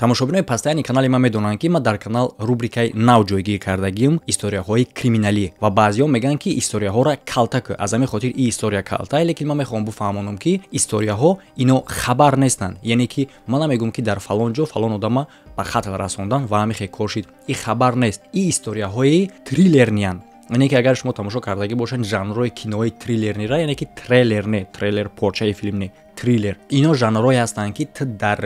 тамошобинои постоянни канали ман медонанд ки ма дар канал рубрикаи нав ҷойгир кардагим историяҳои криминалӣ ва баъзеҳо мегӯянд ки историяҳоро калта кӯ аз ҳамин хотир и история калта лекин ман мехоҳам буфаҳмонам ки историяҳо ино хабар нестанд яъне ки ма намегӯям ки дар фалон ҷо фалон одама ба қатл расондан ва ҳамихе кор шид и хабар нест и историяҳои триллернианд яъне ки агар шумо тамошо кардаги бошанд жанрои кинои триллернира яъне ки трейлер не трейлер порчаи филм не триллер инҳо жанрҳое ҳастанд ки ти дар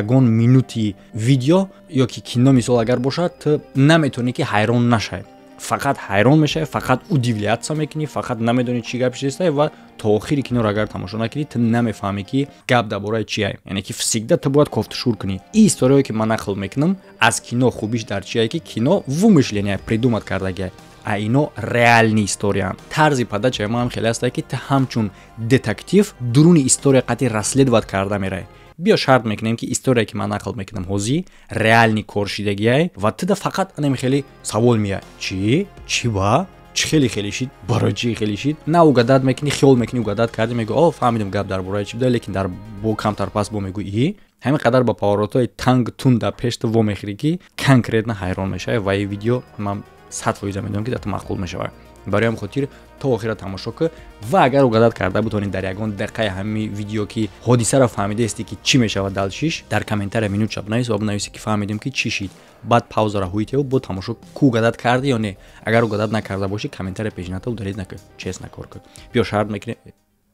ягон минути видео ё ки кино мисол агар бошад ти наметавонӣ ки ҳайрон нашавӣ фақат ҳайрон мешавӣ фақат удивлятся мекунӣ фақат намедонӣ чӣ гапи шидаистае ва то охири кинора агар тамошо накунӣ ти намефаҳмӣ ки гап дар бораи чи ай яъне ки всегда ты бояд кофташур кунӣ и историяое ки ман нақл мекунам аз кино хубиш дар чи ай ки кино вумишл яъне придумат кардаги ай аино реалӣ история тарзи падачаи ман хеле аста ки ти ҳамчун детектив дуруни история қатъи расследовад карда мерай биё шарт мекунем ки историяе ки ман нақл мекунам ҳозӣ реалӣ коршидагиае ва тида фақат анами хеле савол мия чӣ чиба чӣ хеле хеле шид барои чӣ хеле шид на у гадат мекунӣ хиёл мекунӣ у гадат кардӣ мегӯ о фаҳмидам гап дар бораи чи буда лекин дар бо камтар пас бо мегӯ и ҳамин қадар ба паворотҳои танг тунда пешта вомехӯрӣ ки конкретно ҳайрон мешавӣ ва и видео ман сад фоиза медонам ки дарто мақбул мешавад барои ҳам хотир то охира тамошо кун ва агар ғалат карда бутонед дар ягон дақиқаи ҳами видео ки ҳодисаро фаҳмидаесте ки чӣ мешавад далшиш дар комментария минут чапнавис ва бинависе ки фаҳмидем ки чӣ шид баъд паузара ҳуитеву бо тамошо ку ғалат кард ё не агар ғалат накарда бошӣ комментария пешниҳадтав дарид накӯ чест накор кӯ биё шарт мекунем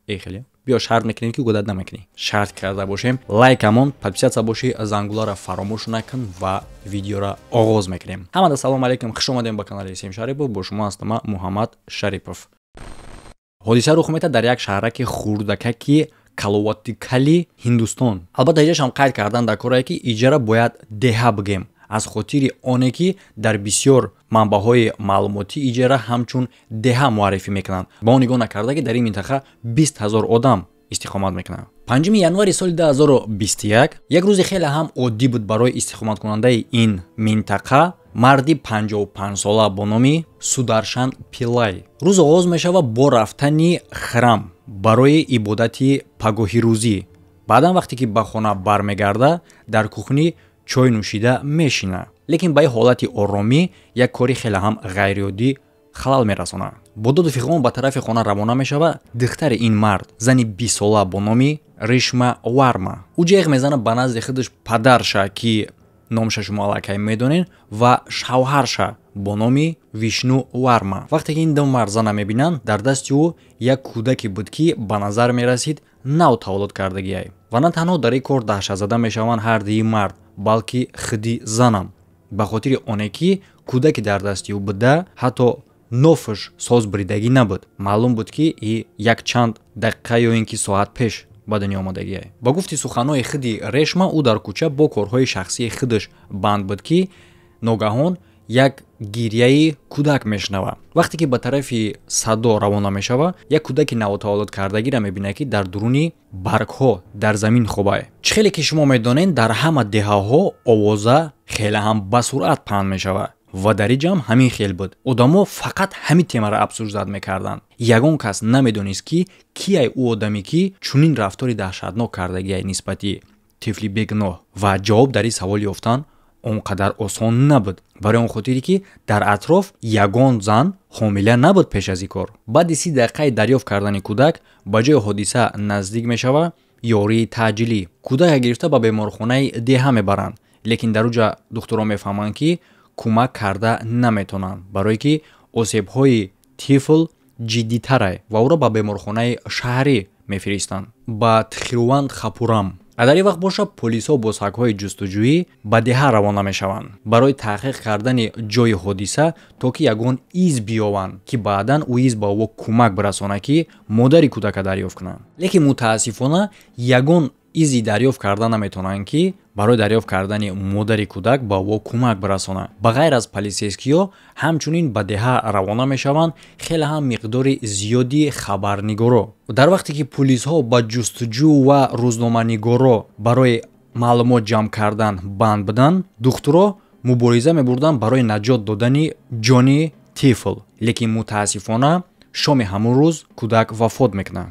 эхелия بیا شرط میکنین که گودت نمیکنین شرط کرده باشیم لایک همون پدپیسیت باشی زنگوله را فراموش نکن و ویدیو را آغاز میکنیم همه در سلام علیکم خوش آمدیم به کانال سیم شریپو با شما هستم محمد شریپوف حدیثه رو خمیتا در یک شهرک خوردکه که کلواتی کلی هندوستان البته ایجا شم قید کردن در کورایی که ایجا را باید دهه بگیم از خاطری آنه که در بسیار манбаъҳои маълумоти иҷара ҳамчун деҳа муаррифӣ мекунанд бо нигоҳ накарда ки дар ин минтақа бист ҳазор одам истиқомат мекунанд панҷуми январи соли 2021 як рӯзи хеле ҳам оддӣ буд барои истиқоматкунандаи ин минтақа марди 55 сола бо номи сударшан пилай рӯз оғоз мешава бо рафтани храм барои ибодати пагоҳирӯзӣ баъдан вақте ки ба хона бармегарда дар кӯҳни чой нӯшида мешина лекин ба и ҳолати оромӣ як кори хеле ҳам ғайриоддӣ халал мерасонад бо доду фиғон ба тарафи хона равона мешавад духтари ин мард зани бисола бо номи ришма варма ӯ ҷайғ мезанад ба назди худаш падарша ки номша шумо аллакай медонен ва шавҳарша бо номи вишну варма вақте ки ин ду мард зана мебинанд дар дасти ӯ як кӯдаке буд ки ба назар мерасид нав таваллуд кардагиай ва на танҳо дар ин кор даҳшат зада мешаванд ҳардии мард балки худи занам ба хотири оне ки кӯдаки дар дасти ӯ буда ҳатто нофаш соз буридагӣ набуд маълум буд ки и як чанд дақиқа ё ин ки соат пеш ба дунёомадагӣ ай ба гуфти суханои худи решма ӯ дар кӯча бо корҳои шахсии худаш банд буд ки ногаҳон як гирьяи кӯдак мешунава вақте ки ба тарафи садо равона мешава як кӯдаки навотаолод кардагира мебинад ки дар дуруни баргҳо дар замин хобае чӣ хеле ки шумо медонед дар ҳама деҳаҳо овоза хелеҳам ба суръат паҳн мешава ва дар и ҷам ҳамин хел буд одамо фақат ҳамин темаро абсурдзад мекарданд ягон кас намедонист ки кияй ӯ одаме ки чунин рафтори даҳшатнок кардагиай нисбати тифли бегуноҳ ва ҷавоб дар ин савол ёфтан он қадар осон набуд барои он хотире ки дар атроф ягон зан ҳомила набуд пеш аз и кор баъди си дақиқаи дарёфт кардани кудак ба ҷои ҳодиса наздик мешава ёрии таъҷилӣ кӯдакка гирифта ба беморхонаи деҳа мебаранд лекин дар уҷа духтурон мефаҳманд ки кӯмак карда наметавонанд барое ки осебҳои тифл ҷиддитаре ва ӯро ба беморхонаи шаҳрӣ мефиристанд ба тхирванд хапурам агар ин вақт бошад полисҳо бо сагҳои ҷустуҷӯӣ ба деҳа равона мешаванд барои таҳқиқ кардани ҷои ҳодиса то ки ягон из биёванд ки баъдан ӯ из ба ово кӯмак бирасонад ки модари кӯдака дарёфт кунанд лекин мутаассифона ягон изи дарёфт карда наметавонанд ки барои дарёфт кардани модари кӯдак ба во кӯмак барасонад ба ғайр аз полисейскиҳо ҳамчунин ба деҳа равона мешаванд хеле ҳам миқдори зиёди хабарнигоро дар вақте ки пулисҳо ба ҷустуҷӯ ва рӯзноманигоро барои маълумот ҷамъ кардан банд буданд духтуро мубориза мебурданд барои наҷот додани ҷони тифл лекин мутаассифона шоми ҳамон рӯз кӯдак вафот мекунад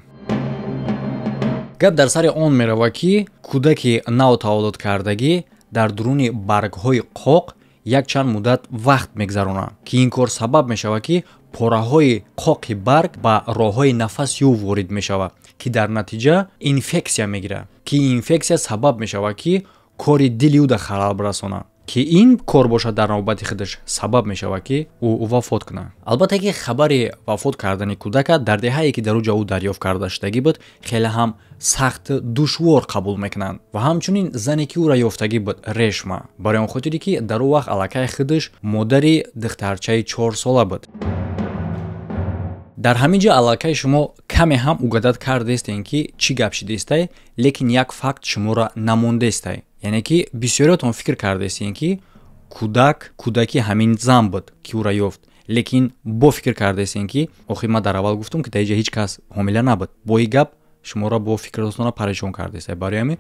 гап дар сари он меравад ки кӯдаки навтавододкардагӣ дар дуруни баргҳои қоқ якчанд муддат вақт мегзаронад ки ин кор сабаб мешавад ки пораҳои қоқи барг ба роҳҳои нафас ю ворид мешавад ки дар натиҷа инфексия мегирад ки инфексия сабаб мешавад ки кори дилиуда харалб расонад ки ин кор бошад дар навбати худаш сабаб мешавад ки ӯ вафот кунад албатта ки хабари вафот кардани кӯдака дар деҳае ки дар уҷа ӯ дарёфт карда шудагӣ буд хеле ҳам сахт душвор қабул мекунанд ва ҳамчунин зане ки ӯро ёфтагӣ буд решма барои он хотире ки дар ӯ вақт аллакай худаш модари духтарчаи чорсола буд дар ҳамин ҷо аллакай шумо каме ҳам угадат кардестен ки чӣ гап шидистай лекин як факт шуморо намондестай яъне ки бисёротон фикр кардаестен ки кӯдак кӯдаки ҳамин зан буд ки ӯро ёфт лекин бо фикр кардаестен ки охи ман дар аввал гуфтум ки даиҷа ҳеҷ кас ҳомила набуд бо и гап шуморо бо фикратона парешон кардаест барои ҳамин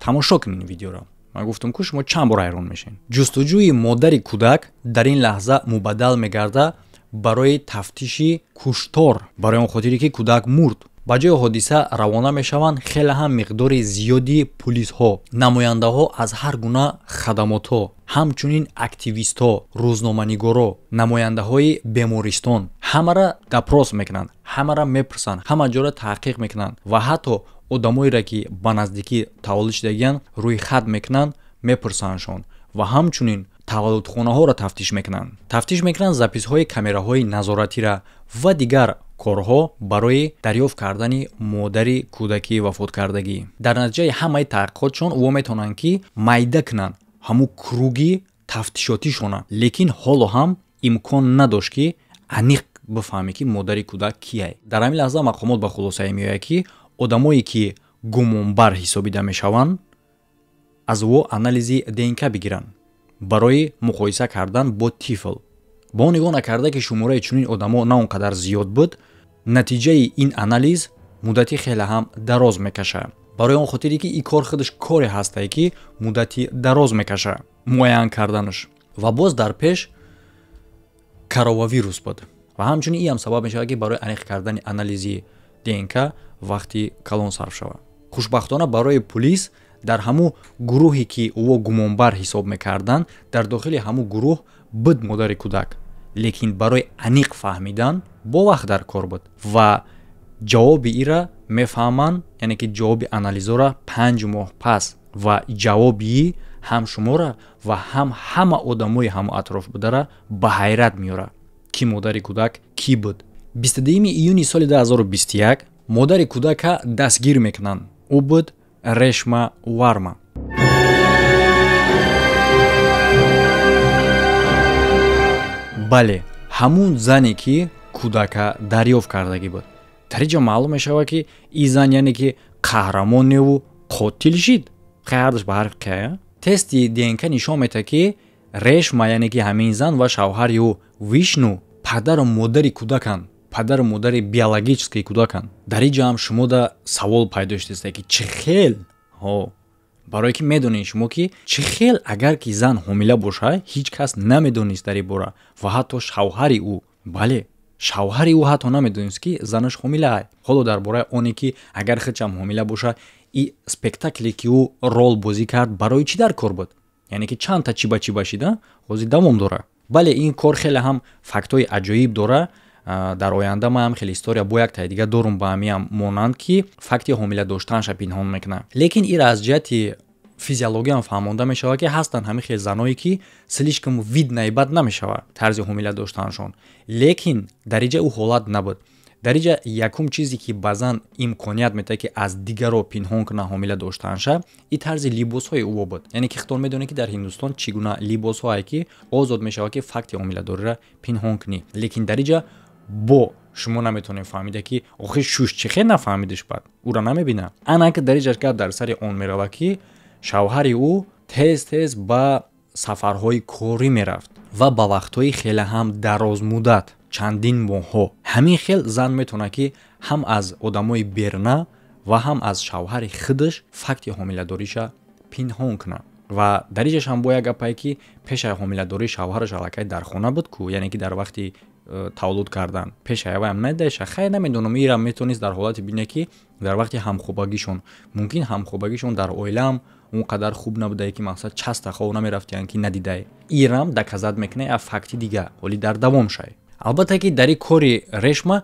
тамошо кунин видеоро ман гуфтум ку шумо чанд бор ҳайрон мешавед ҷустуҷӯи модари кӯдак дар ин лаҳза мубаддал мегарда барои тафтиши куштор барои он хотире ки кӯдак мурд ба ҷои ҳодиса равона мешаванд хеле ҳам миқдори зиёди пулисҳо намояндаҳо аз ҳар гуна хадамотҳо ҳамчунин активистҳо рӯзноманигоро намояндаҳои бемористон ҳамаро дапрос мекунанд ҳамаро мепурсанд ҳама ҷора таҳқиқ мекунанд ва ҳатто одамоеро ки ба наздикӣ таваллуд шудагиянд рӯи хат мекунанд мепурсандшон ва ҳамчунин таваллудхонаҳоро тафтиш мекунанд тафтиш мекунанд записҳои камераҳои назоратиро ва дигар корҳо барои дарёфт кардани модари кӯдаки вафоткардагӣ дар натиҷаи ҳамаи таҳқиқотшон во метавонанд ки майда кунанд ҳамун круги тафтишотишона лекин ҳоло ҳам имкон надошт ки аниқ бифаҳме ки модари кӯдак кияй дар ҳамин лаҳза мақомот ба хулосае меояд ки одамое ки гумонбар ҳисобида мешаванд аз во анализи днк бигиранд барои муқоиса кардан бо тифл бо нигоҳ накарда ки шумораи чунин одамо на он қадар зиёд буд натиҷаи ин анализ муддати хеле ҳам дароз мекаша барои он хотире ки и кор худаш коре ҳастае ки муддати дароз мекаша муайян карданаш ва боз дар пеш каровавирус буд ва ҳамчунин иам сабаб мешавад ки барои аниқ кардани анализи днк вақти калон сарф шава хушбахтона барои пулис дар ҳамун гурӯҳе ки ӯво гумонбар ҳисоб мекарданд дар дохили ҳамун гурӯҳ буд модари кӯдак лекин барои аниқ фаҳмидан бо вақт дар кор буд ва ҷавоби ира мефаҳман яъне ки ҷавоби анализора панҷ моҳ пас ва ҷавобии ҳам шумора ва ҳам ҳама одамои ҳаму атроф будара ба ҳайрат меёра ки модари кӯдак кӣ буд бистдуи июни соли 2021 модари кӯдака дастгир мекунанд ӯ буд решма варма бале ҳамун зане ки кӯдака дарёфт кардагӣ буд дар иҷо маълум мешавад ки и зан яъне ки қаҳрамон неву қотил шид қайардаш ба ҳарк кая тести днк нишон медиҳад ки решма яъне ки ҳамин зан ва шавҳари ӯ вишну падару модари кӯдаканд падару модари биологический кӯдаканд дар иҷо ҳам шумода савол пайдо шудастед ки чӣ хел о барое ки медонед шумо ки чӣ хел агар ки зан ҳомила боша ҳеҷ кас намедонист дар ин бора ва ҳатто шавҳари ӯ бале шавҳари ӯ ҳатто намедонист ки занаш ҳомила а ҳоло дар бораи оне ки агар хичам ҳомила боша и спектакле ки ӯ рол бозӣ кард барои чӣ дар кор буд яъне ки чандта чиба чиба шида ҳозир давом дора бале ин кор хеле ҳам фактҳои аҷоиб дорад дар оянда маам хеле история бо як таҳдига дорум ба амиам монанд ки факти ҳомиладоштанаша пинҳон мекунам лекин ира аз ҷиҳати физиологиям фаҳмонда мешава ки ҳастанд ҳами хеле заное ки слишком видна ибад намешава тарзи ҳомиладоштанашон лекин дарҷа ӯ ҳолат набуд дарҷа якум чизе ки ба зан имконият метаҳад ки аз дигарро пинҳон кунад ҳомила доштанаша и тарзи либосҳои ӯво буд яъне ки хитон медонед ки дар ҳиндустон чӣ гуна либосҳое ки озод мешава ки факти ҳомиладорира пинҳон кунӣ лекин дарҷа бо шумо наметавонем фаҳмида ки охи шуш чихе нафаҳмидиш бад ӯро намебина анак дариҷашга дар сари он меравад ки шавҳари ӯ тез тез ба сафарҳои корӣ мерафт ва ба вақтҳои хеле ҳам дарозмуддат чандин моҳҳо ҳамин хел зан метавонад ки ҳам аз одамои берна ва ҳам аз шавҳари худаш факти ҳомиладориша пинҳон кунад ва дариҷаш ҳам бо як гапае ки пешаи ҳомиладори шавҳараш аллакай дар хона буд ку яъне ки дар вақти Э, таваллуд кардан пешаяваам надаша хайр намедонам ира метонист дар ҳолати бине ки дар вақти ҳамхубагишон мумкин ҳамхубагишон дар оилаам он қадар хуб набудае ки мақсад часта хо намерафтиан ки надидай ирам даказат мекунай а факти дига оли дар давом шай албатта ки дар и кори решма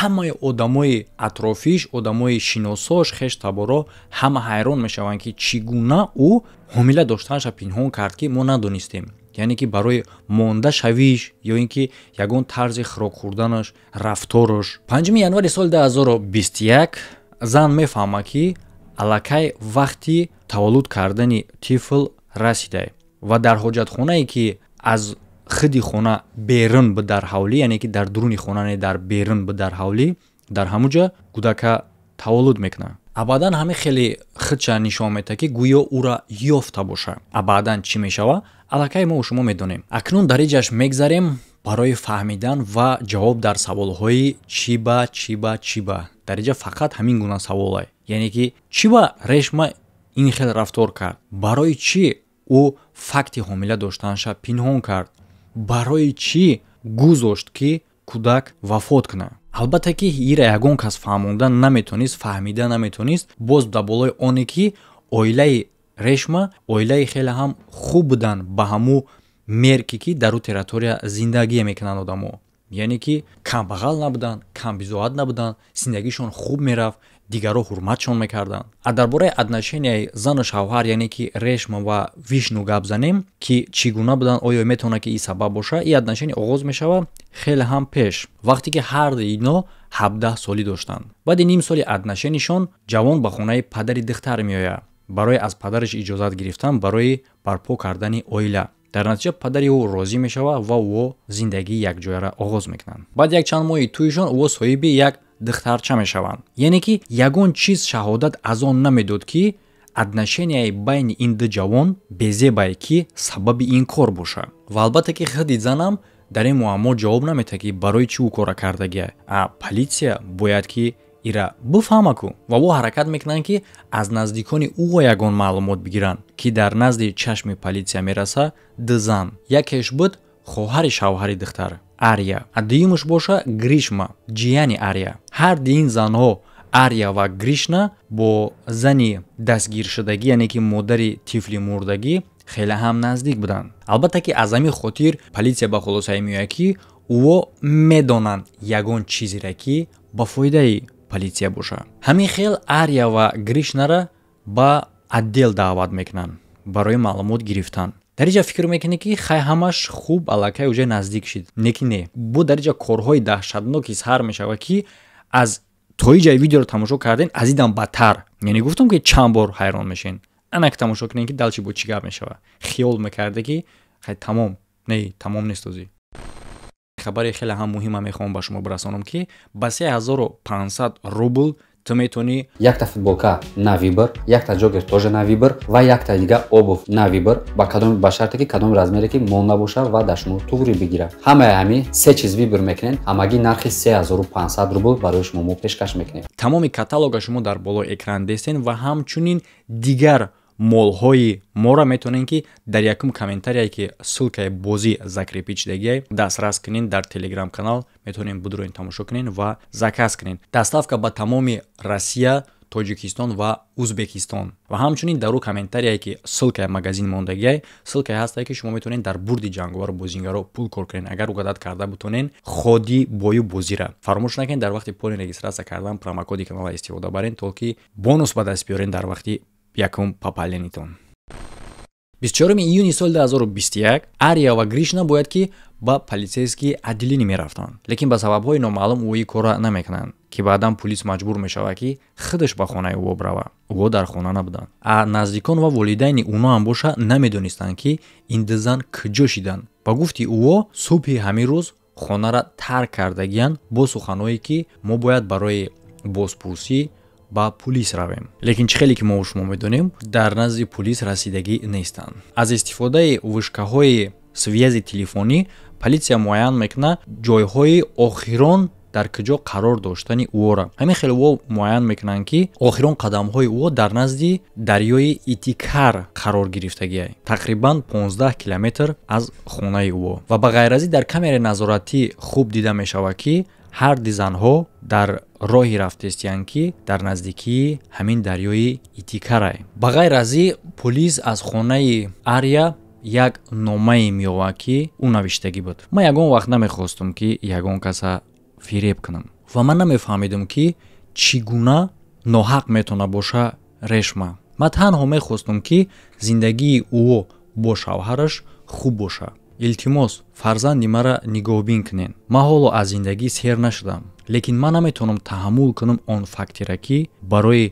ҳамаи одамои атрофиш одамои шиносош хештаборо ҳама ҳайрон мешаванд ки чӣ гуна ӯ ҳомила доштанаша пинҳон кард ки мо надонистем яъне ки барои монда шавиш ё ин ки ягон тарзи хӯрок хӯрданаш рафтораш панҷуи январи соли дуҳазору бистяк зан мефаҳма ки аллакай вақти таваллуд кардани тифл расида ва дар ҳоҷатхонае ки аз хыди хона берун ба дарҳавлӣ яъне ки дар дуруни хона не дар берун ба дарҳавлӣ дар ҳамуҷа гудака таваллуд мекунад абадан ҳаме хеле хитча нишон медиҳад ки гӯё ӯра ёфта боша абадан чӣ мешава аллакай мо шумо медонем акнун дараҷаш мегзарем барои фаҳмидан ва ҷавоб дар саволҳои чиба чиба чиба дараҷа фақат ҳамин гуна саволе яъне ки чиба решма ин хел рафтор кард барои чӣ ӯ факти ҳомила доштанаша пинҳон кард барои чӣ гузошт ки кӯдак вафот кунад албатта ки ира ягон кас фаҳмонда наметонист фаҳмида наметонист боз да болои оне ки оилаи решма оилаи хеле ҳам хуб буданд ба ҳаму мерки ки дару территория зиндагӣ мекунанд одамо яъне ки камбағал набуданд камбизоат набуданд зиндагишон хуб мерафт дигарро ҳурматшон мекарданд а дар бораи отношенияи зану шавҳар яъне ки решма ва вишну гап занем ки чӣ гуна буданд оё метавонад ки и сабаб боша и отношения оғоз мешава хеле ҳам пеш вақте ки ҳарду ино 17 солӣ доштанд баъди ним соли отношенияшон ҷавон ба хонаи падари дихтар меояд барои аз падараш иҷозат гирифтан барои барпо кардани оила дар натиҷа падари ӯ розӣ мешавад ва уо зиндагии якҷояра оғоз мекунанд баъди якчанд моҳи туишон уо соҳиби як дихтарча мешаванд яъне ки ягон чиз шаҳодат аз он намедод ки отношенияи байни ин ду ҷавон безебае ки сабаби ин кор боша ва албатта ки хыди занам дар ин муаммо ҷавоб наметиҳад ки барои чӣ ӯ кора кардаги а полисия бояд ки ира буфаҳма кӯ ва во ҳаракат мекунанд ки аз наздикони ӯо ягон маълумот бигиранд ки дар назди чашми полисия мераса ду зан якеш буд хоҳари шавҳари духтар ария а дуюмаш боша гришма ҷияни ария ҳарди ин занҳо ария ва гришна бо зани дастгиршудагӣ яъне ки модари тифли мурдагӣ хеле ҳам наздик буданд албатта ки аз ҳамин хотир полисия ба хулосае меояд ки ӯво медонанд ягон чизера ки ба фоидаи полисия боша ҳамин хел ария ва гришнара ба аддел даъват мекунанд барои маълумот гирифтанд дар инҷа фикр мекунед ки хай ҳамаш хуб аллакай уже наздик шид неки не бо дар иҷа корҳои даҳшатнок изҳар мешавад ки аз то инҷаи видеоро тамошо карден аз идам бадтар яъне гуфтам ки чанд бор ҳайрон мешен анак тамошо кунен ки далчи бо чӣ гап мешавад хиёл мекарда ки хай тамом не тамом нест озӣ хабари хеле ҳам муҳима мехоҳам ба шумо бирасонам ки ба 3500 рубл ту метавони якта футболка на вибр якта джогер тоже на вибр ва якта дига обув на вибр ба кадом ба шарте ки кадом размере ки мол набоша ва дар шумо тугри бигира ҳамаи ҳамин се чиз вибр мекунед ҳамагӣ нархи 3500 рубл барои шумо мо пешкаш мекунем тамоми каталога шумо дар болои экран дестен ва ҳамчунин дигар молҳои мора метонен ки дар якум комментарие ки ссылкаи бозӣ закри пичдагӣ дастрас кунин дар телеграм канал метонем будроин тамошо кунен ва заказ кунен даставка ба тамоми россия тоҷикистон ва узбекистон ва ҳамчунин дару комментарие ки ссылкаи магазин мондагӣ ссылкае ҳастае ки шумо метонед дар бурди ҷангвару бозингаро пул кор кунед агар угадат карда бутонен ходи бою бозира фаромӯш накунед дар вақти поли регистратсия кардан промокоди канала истифода баред то ки бонус ба даст биёред дар вақти якум папалинитон бисчоруми июни соли 2021 ария ва гришна бояд ки ба полисейский адилини мерафтанд лекин ба сабабҳои номаълум ӯ и корро намекунанд ки баъдан пулис маҷбур мешавад ки худаш ба хонаи ӯво бирава ӯво дар хона набуданд а наздикон ва волидайни ӯноам боша намедонистанд ки ин дизан куҷо шиданд ба гуфти ӯво субҳи ҳамин рӯз хонаро тарк кардагиянд бо суханое ки мо бояд барои бозпурсӣ ба пулис равем лекин чӣ хеле ки мо ва шумо медонем дар назди пулис расидагӣ нестанд аз истифодаи вышкаҳои связи телефонӣ политсия муайян мекуна ҷойҳои охирон дар куҷо қарор доштани уора ҳамин хеле во муайян мекунанд ки охирон қадамҳои уо дар назди дарёи итикар қарор гирифтагиа тақрибан 15 километр аз хонаи уо ва ба ғайр аз ин дар камераи назоратӣ хуб дида мешавад ки ҳарди занҳо дар роҳи рафтестиян ки дар наздикии ҳамин дарёи итикарае ба ғайр аз и полис аз хонаи ария як номае меовад ки ӯ навиштагӣ буд ман ягон вақт намехостум ки ягон каса фиреб кунам ва ман намефаҳмидам ки чӣ гуна ноҳақ метавона боша решма ман танҳо мехостум ки зиндагии ӯ бо шавҳараш хуб бошад илтимос фарзанди мара нигоҳбин кунен ман ҳоло аз зиндагӣ сер нашудам лекин ман наметавонам таҳаммул кунам он фактера ки барои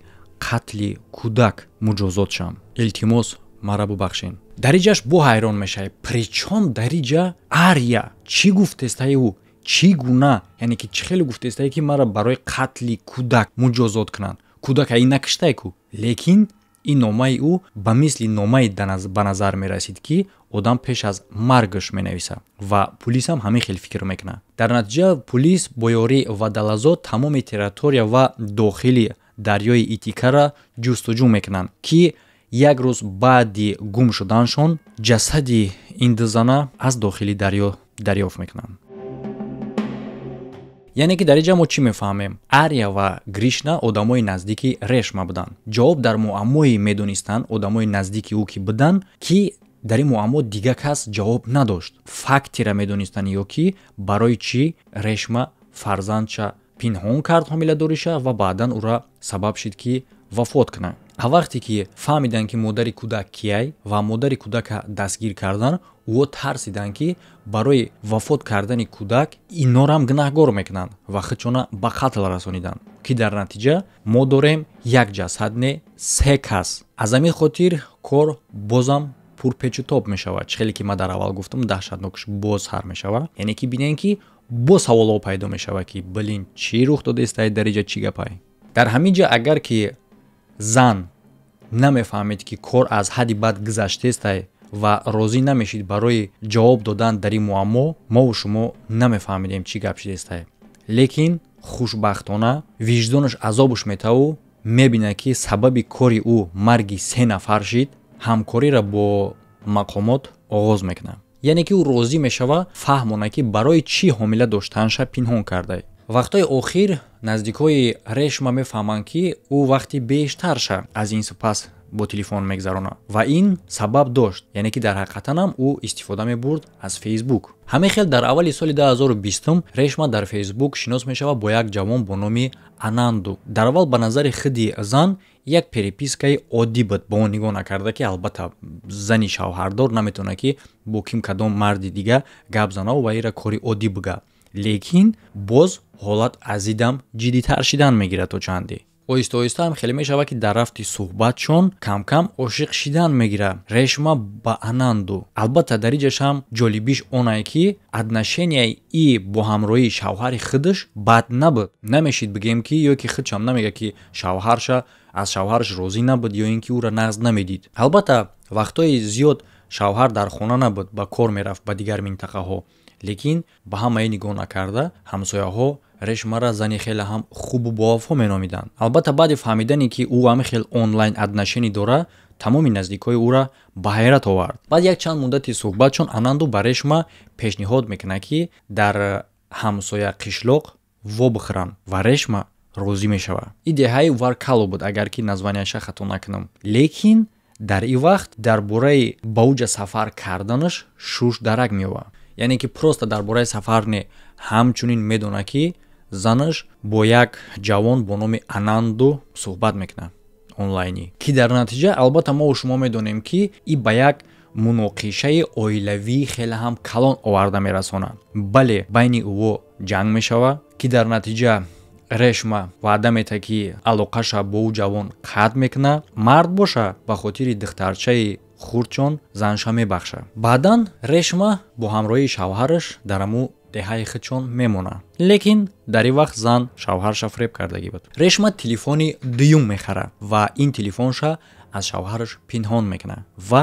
қатли кӯдак муҷозот шам илтимос мара бубахшен дариҷаш бо ҳайрон мешаве причом дариҷа ария чӣ гуфтестаи ӯ чӣ гуна яъне ки чӣ хеле гуфтестае ки мара барои қатли кӯдак муҷозот кунанд кӯдак ин накиштае кӯ лекин ин номаи ӯ ба мисли номаи ба назар мерасид ки одам пеш аз маргаш менависа ва пулис ҳам ҳамин хел фикр мекуна дар натиҷа пулис бо ёрӣ ва далазо тамоми территория ва дохили дарёи итикара ҷустуҷӯ мекунанд ки як рӯз баъди гум шуданашон ҷасади индзана аз дохили дарё дарёфт мекунанд яъне ки дар инҷа мо чӣ мефаҳмем ария ва гришна одамои наздики решма буданд ҷавоб дар муаммое медонистанд одамои наздики ӯ ки буданд ки дар ин муаммо дига кас ҷавоб надошт фактера медонистанд ё ки барои чӣ решма фарзандша пинҳон кард ҳомиладориша ва баъдан ӯра сабаб шид ки вафот кунад вақте ки фаҳмиданд ки модари кӯдак кияй ва модари кӯдака дастгир кардан уво тарсиданд ки барои вафот кардани кӯдак инорам гунаҳгор мекунанд ва хачона ба қатл расониданд ки дар натиҷа мо дорем як ҷасад не се кас аз ҳамин хотир кор бозам пурпечутоб мешавад чӣ хеле ки ман дар аввал гуфтам даҳшатнокш боз ҳар мешавад яъне ки бинем ки бо саволҳо пайдо мешавад ки блин чӣ рух додаистаи дарҷа чӣ гапай дар ҳамин ҷо агар ки зан намефаҳмед ки кор аз ҳадди бад гузаштест ва розӣ намешид барои ҷавоб додан дар ин муаммо моу шумо намефаҳмидем чӣ гап шидест лекин хушбахтона виҷдонаш азобаш метаву мебина ки сабаби кори ӯ марги се нафар шид ҳамкорира бо мақомот оғоз мекунад яъне ки ӯ розӣ мешава фаҳмона ки барои чӣ ҳомила доштанша пинҳон кардай вақтҳои охир наздикҳои решма мефаҳманд ки ӯ вақти бештарша аз ин сипас бо телефон мегзаронад ва ин сабаб дошт яъне ки дар ҳақиқатанам ӯ истифода мебурд аз фейсбук ҳамехел дар аввали соли 2020 решма дар фейсбук шинос мешавад бо як ҷавон бо номи ананду дар аввал ба назари худи зан як перепискаи оддӣ буд бо он нигоҳ накарда ки албатта зани шавҳардор наметавонад ки бо ким кадом марди дига гап занаву ва ира кори оддӣ бигӯяд лекин боз ҳолат аз идам ҷиддитар шидан мегирад то чанде оҳиста оҳиста ҳам хеле мешавад ки дар рафти суҳбатшон камкам ошиқ шидан мегира решма ба ананду албатта дариҷаш ҳам ҷолибиш он ай ки отношенияи и бо ҳамроҳи шавҳари худаш бад набуд намешид бигӯем ки ё ки худшам намега ки шавҳарша аз шавҳараш розӣ набуд ё ин ки ӯра нағз намедид албатта вақтҳои зиёд шавҳар дар хона набуд ба кор мерафт ба дигар минтақаҳо лекин ба ҳамае нигоҳ накарда ҳамсояҳо решмара зани хеле ҳам хубу бовафо меномиданд албатта баъди фаҳмидане ки ӯ ҳами хел онлайн аднашинӣ дора тамоми наздикҳои ӯра ба ҳайрат овард баъд якчанд муддати суҳбат чун анандо ба решма пешниҳод мекунад ки дар ҳамсоя қишлоқ вобихӯран ва решма розӣ мешавад и деҳаи варкало буд агар ки названияша хато накунам лекин дар и вақт дар бораи ба уҷа сафар карданаш шуш дарак меёбад яъне ки просто дар бораи сафар не ҳамчунин медонад ки занаш бо як ҷавон бо номи ананду суҳбат мекунад онлайнӣ ки дар натиҷа албатта мо шумо медонем ки и ба як муноқишаи оилавӣ хеле ҳам калон оварда мерасонад бале байни ӯво ҷанг мешавад ки дар натиҷа решма ваъда медиҳад ки алоқааша бо ӯ ҷавон қатъ мекунад мард боша ба хотири духтарчаи хурдчон занша мебахша баъдан решма бо ҳамроҳи шавҳараш дар аму деҳаи хичон мемона лекин дар ин вақт зан шавҳараша фреб кардагӣ буд решма телефони дуюм мехара ва ин телефонша аз шавҳараш пинҳон мекуна ва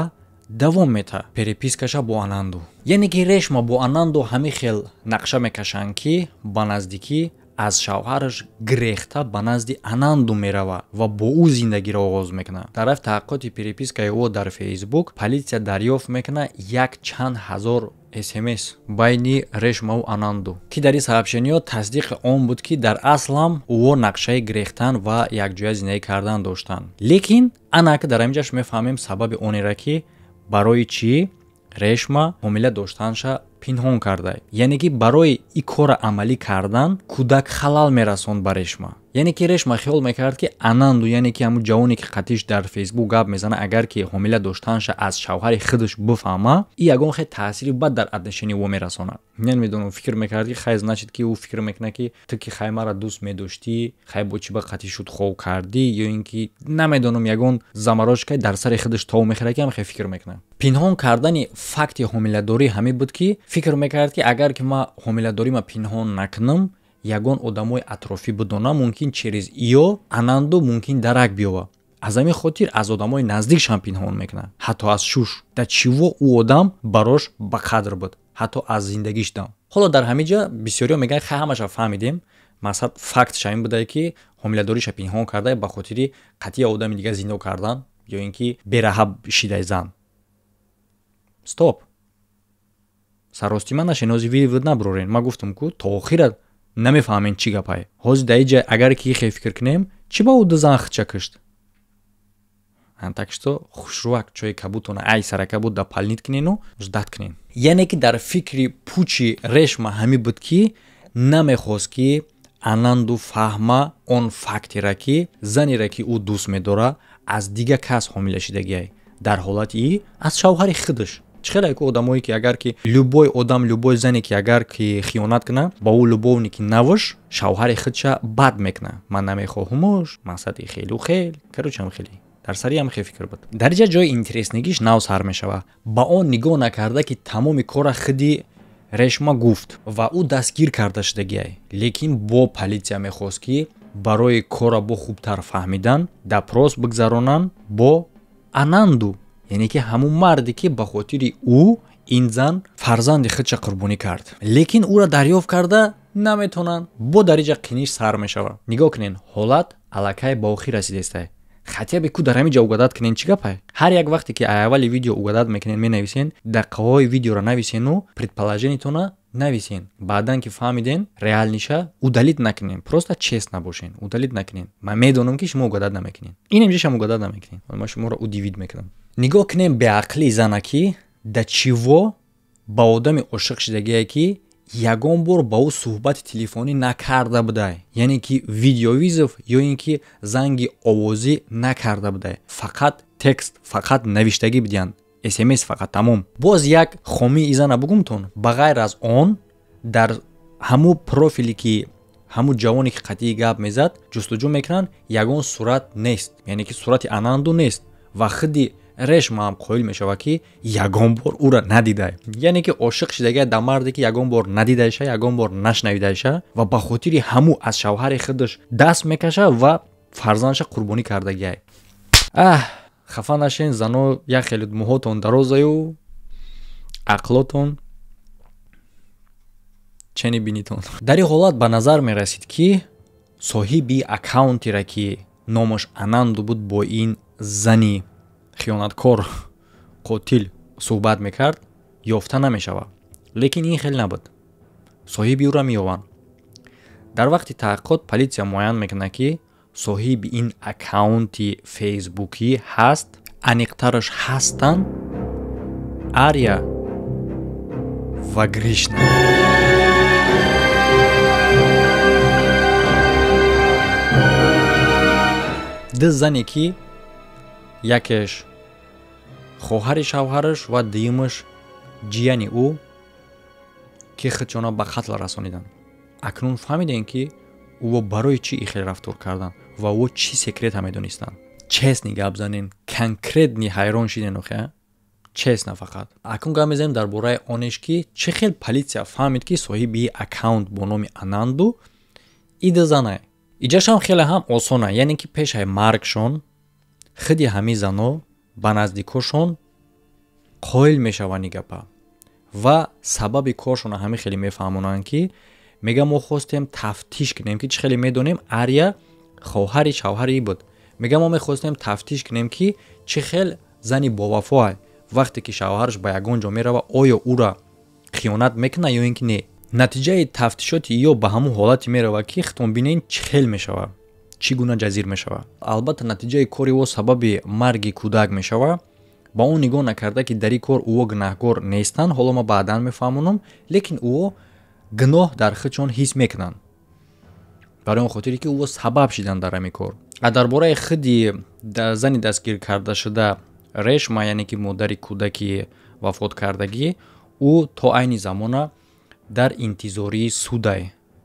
давом мета перепискаша бо ананду яъне ки решма бо ананду ҳамин хел нақша мекашанд ки ба наздикӣ аз шавҳараш грехта ба назди ананду мерава ва бо ӯ зиндагиро оғоз мекунад тараф таҳаққоти перепискаи ӯ дар фейсбук политсия дарёфт мекунад як чанд ҳазор смс байни решмаву ананду ки дар ин сабабшиниҳо тасдиқи он буд ки дар аслам ӯо нақшаи грехтан ва якҷоя зиндагӣ кардан доштанд лекин анак дар ҳаминҷаш мефаҳмем сабаби онеро ки барои чӣ решма ҳомила доштанша пинҳон кардаед яъне ки барои и кора амалӣ кардан кӯдак халал мерасон баре шумо яъне ки решма хиёл мекард ки ананду яъне ки ҳамун ҷавоне ки қатиш дар фейсбук гап мезана агар ки ҳомила доштанша аз шавҳари худаш буфаҳма и ягон хе таъсири бад дар атнишини во мерасонад намедонам фикр мекард ки хай значит ки ӯ фикр мекунад ки ту ки хай мара дӯст медоштӣ хай бо чӣ ба қатиш шуд хов кардӣ ё ин ки намедонам ягон замарочка дар сари худаш тов мехӯрад ки ам хе фикр мекунад пинҳон кардани факти ҳомиладорӣ ҳамин буд ки фикр мекард ки агар ки ма ҳомиладорима пинҳон накунам ягон одамои атрофӣ будона мумкин через иё ананду мумкин дарак биёва аз ҳамин хотир аз одамои наздикшам пинҳон мекунад ҳатто аз шуш дар чиво ӯ одам барош ба қадр буд ҳатто аз зиндагиш дам ҳоло дар ҳамин ҷа бисёриҳо мегӯянд хай ҳамаша фаҳмидем мақсад фактша ҳамин будае ки ҳомиладориша пинҳон карда ба хотири қатъи одами дигар зиндо кардан ё ин ки бераҳа шидаи зан стоп сарростима нашинози вивнаброренд ман гуфтам ку то охира намефаҳамем чӣ гапае ҳозир да иҷа агар ки хе фикр кунем чӣ ба у дазан хча кӯшт так што хушрӯак чои кабутона ай сара кабут да палнит кунену ждат кунен яъне ки дар фикри пучи решма ҳамӣ буд ки намехост ки ананду фаҳма он фактера ки занера ки ӯ дӯст медора аз дигар кас ҳомила шидагиай дар ҳолати и аз шавҳари худаш чӣ хеле ку одамое ки агар ки любой одам любой зане ки агар ки хиёнат кна ба ӯ любовники навош шавҳари худша бад мекна ман намехоҳумуш ман сати хелу хел карочам хели дар сари ҳам хе фикр буд дарҷа ҷои интереснигиш нав сар мешавад ба он нигоҳ накарда ки тамоми кора худи решма гуфт ва ӯ дастгир карда шудагиай лекин бо полисия мехост ки барои кора бо хубтар фаҳмидан дапрос бигзаронанд бо ананду яъне ки ҳамун марде ки ба хотири ӯ ин зан фарзанди хидша қурбонӣ кард лекин ӯра дарёфт карда наметавонанд бо дарижа қиниш сар мешавад нигоҳ кунен ҳолат аллакай ба охир расидаистай хатябе ку дар ҳамиҷа угадат кунен чӣ гапай ҳар як вақте ки аввали видео угадат мекунен менависен дақиқаҳои видеора нависену предположениятона нависен баъдан ки фаҳмидем реалниша удалит накунем просто честна бошен удалит накунем ман медонам ки шумо угадат намекунем инамҷашам угадат намекунем ман шуморо удивид мекунам нигоҳ кунем беақли зана ки да чиво ба одами ошиқшидагие ки ягон бор ба ӯ суҳбати телефонӣ накарда будай яъне ки видеовизов ё ин ки занги овозӣ накарда будай фақат текст фақат навиштагӣ бидиянд смс фақат тамом боз як хомии и зана бугумтон ба ғайр аз он дар ҳаму профили ки ҳамун ҷавоне ки қатъии гап мезад ҷустуҷӯ мекунанд ягон сурат нест яъне ки сурати ананду нест ва худи решма ҳам қоил мешава ки ягон бор ӯра надидай яъне ки ошиқ шидагия да марде ки ягон бор надидайша ягон бор нашнавидайша ва ба хотири ҳамӯ аз шавҳари худаш даст мекаша ва фарзандша қурбонӣ кардагияй аҳ хафа нашен зано як хеле муҳотон дарозаю ақлотон чени бинитон дар ин ҳолат ба назар мерасид ки соҳиби аккаунтеро ки номаш ананду буд бо ин зани хиёнаткор қотил суҳбат мекард ёфта намешавад лекин ин хел набуд соҳиби ӯро меёванд дар вақти таҳқиқот политсия муайян мекунад ки соҳиби ин аккаунти фейсбукӣ ҳаст аниқтараш ҳастанд ария ва гришна ди зане ки якеш хоҳари шавҳараш ва дуюмаш ҷияни ӯ ки хитчона ба қатл расониданд акнун фаҳмидем ки ӯво барои чӣ ихел рафтор карданд ва ӯ чӣ секрета медонистанд честни гап занен конкретни ҳайрон шидин охе честна фақат акнун гап мезанем дар бораи онеш ки чӣ хел полисия фаҳмид ки соҳиби аккаунт бо номи ананду идазанай иҷашам хеле ҳам осона яъне ки пешаи маргшон خدی زن زنو به نزدیک کشون قویل می گپا و سبب کشون همه خیلی می که می گم او تفتیش کنیم که چه خیلی می دونیم اریا شوهری بود میگم ما او تفتیش کنیم که چه خیل زنی با وفای وقتی که شوهرش با یگون جا می رو او او را خیانت میکنه یا اینکه نه نتیجه تفتیشاتی یا به همون حالتی می رو ختون بینین خیلی می شود чӣ гуна ҷазир мешава албатта натиҷаи кори во сабаби марги кӯдак мешава ба ӯ нигоҳ накарда ки дар и кор уво гунаҳкор нестанд ҳоло ма баъдан мефаҳмонам лекин уво гуноҳ дар хидшон ҳис мекунанд барои он хотире ки уво сабаб шиданд дар ҳамин кор а дар бораи хыди зани дастгир кардашуда решма яъне ки модари кӯдаки вафоткардагӣ ӯ то айни замона дар интизории судай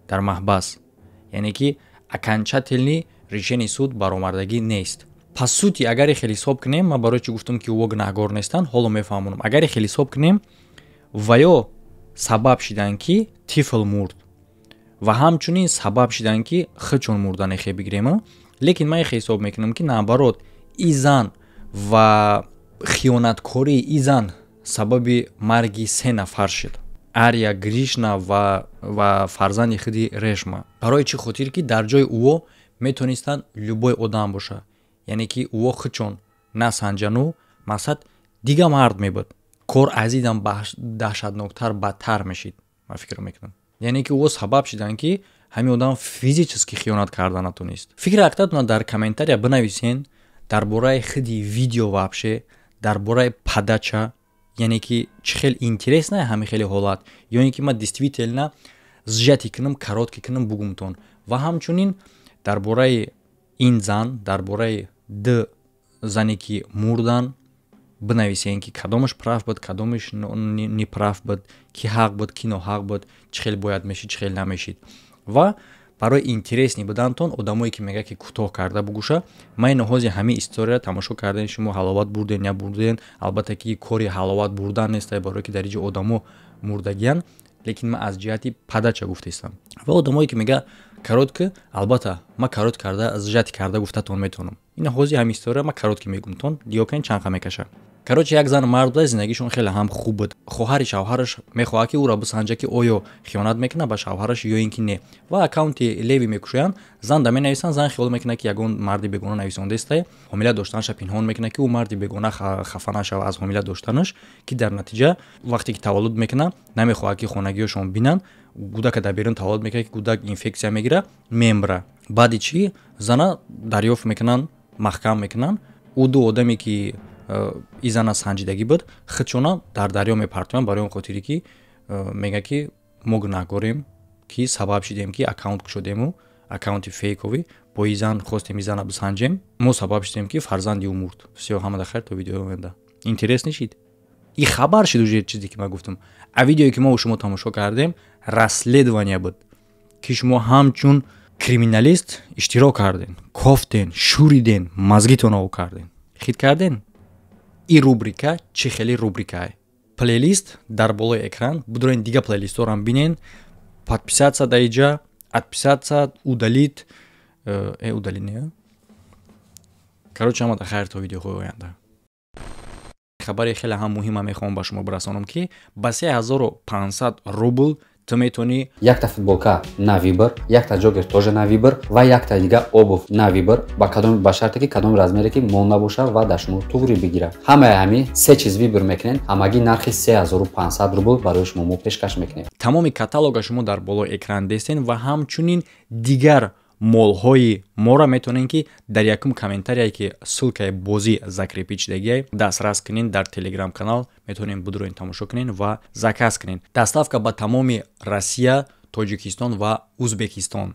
дар маҳбас яъне ки окончательни решени суд баромадагӣ нест пас суди агаре хеле ҳисоб кунем ман барои чӣ гуфтам ки во гунаҳгор нестанд ҳоло мефаҳмонам агаре хеле ҳисоб кунем ва ё сабаб шидан ки тифл мурд ва ҳамчунин сабаб шидан ки хычон мурда нехе бигирема лекин ман ихе ҳисоб мекунам ки наоборот и зан ва хиёнаткории и зан сабаби марги се нафар шид ария гришна ва, ва фарзанди худи решма барои чӣ хотир ки дар ҷои уво метонистанд любой одам боша яъне ки уво хучон на санҷану мақсад дига мард мебуд кор аз идам даҳшатноктар бадтар мешид ман фикр мекунам яъне ки уво сабаб шиданд ки ҳамин одам физически хиёнат карда натонист фикр актатуна дар коментария бинависен дар бораи худи видео вабше дар бораи падача яъне ки чӣ хел интерес на ҳами хеле ҳолат ёне ки ма действительно зжати кунам каротки кунам бугумтон ва ҳамчунин дар бораи ин зан дар бораи д зане ки мурдан бинависен ки кадомаш прав буд кадомаш неправ буд ки ҳақ буд ки ноҳақ буд чӣ хел бояд мешид чӣ хел намешид ва барои интересни будантон одамое ки мегӯяд ки кӯтоҳ карда бугӯша ма ниҳози ҳамин историяра тамошо кардани шумо ҳаловат бурден я бурден албатта ки кори ҳаловат бурдан нест барое ки дар ино одамо мурдагиян лекин ман аз ҷиҳати падача гуфтаистам ва одамое ки мега каротка албатта ма карот карда ажат карда гуфтатон метавонам ин ниҳози ҳамин историяра ма каротки мегумтон ёкан чанқа мекаша короче як зан мард буда зиндагишон хеле ҳам хуб буд хоҳари шавҳараш мехоҳад ки ӯро бусанҷа ки оё хиёнат мекунад ба шавҳараш ё ин ки не ва аккаунти леви мекушоянд зан да менависанд зан хиёл мекунад ки ягон марди бегона нависондестае ҳомила доштанаша пинҳон мекунад ки ӯ марди бегона хафа нашавад аз ҳомила доштанаш ки дар натиҷа вақте ки таваллуд мекунад намехоҳад ки хонагиошон бинанд гудака дар берун таваллуд мекунад ки гудак инфексия мегира мембра баъди чӣ зана дарёфт мекунанд маҳкам мекунанд ӯ ду одаме ки изана санҷидагӣ буд хычуна дар дарё мепартоям барои он хотире ки мега ки мог нагорем ки сабаб шидем ки аккаунт кушодему аккаунти фейкови бо изан хостем изана бисанҷем мо сабаб шидем ки фарзанди ӯ мурд сиё ҳамада хайр то видео оянда интерес нишид и хабар шид уже чизе ки ман гуфтам а видеое ки мо ба шумо тамошо кардем расследование буд ки шумо ҳамчун криминалист иштирок карден кофтен шуриден мазгитон ово карден хит карден и рубрика чӣ хели рубрика ай плейлист дар болои экран бидроин дига плейлисторам бинен подписаться даиҷа отписаться удалит э, э удалит не короче ҳама дар хайр то видеоҳои оянда хабаре хеле ҳам муҳима мехоҳам ба шумо барасонам ки ба 3500 рубл ту метавони якта футболка навибр якта джогер тоже навибр ва якта дига обув навибр ба кадом ба шарте ки кадом размере ки мол набоша ва дар шумо тугри бигира ҳамаи ҳамин се чиз вибр мекунед ҳамагӣ нархи 3500 рубл барои шумо мо пешкаш мекунем тамоми каталога шумо дар болои экран дестен ва ҳамчунин дигар молҳои мора метонен ки дар якум комментарие ки ссылкаи бозӣ закри пичдагия дастрас кунин дар телеграм канал метонем будроин тамошо кунен ва заказ кунен даставка ба тамоми россия тоҷикистон ва узбекистон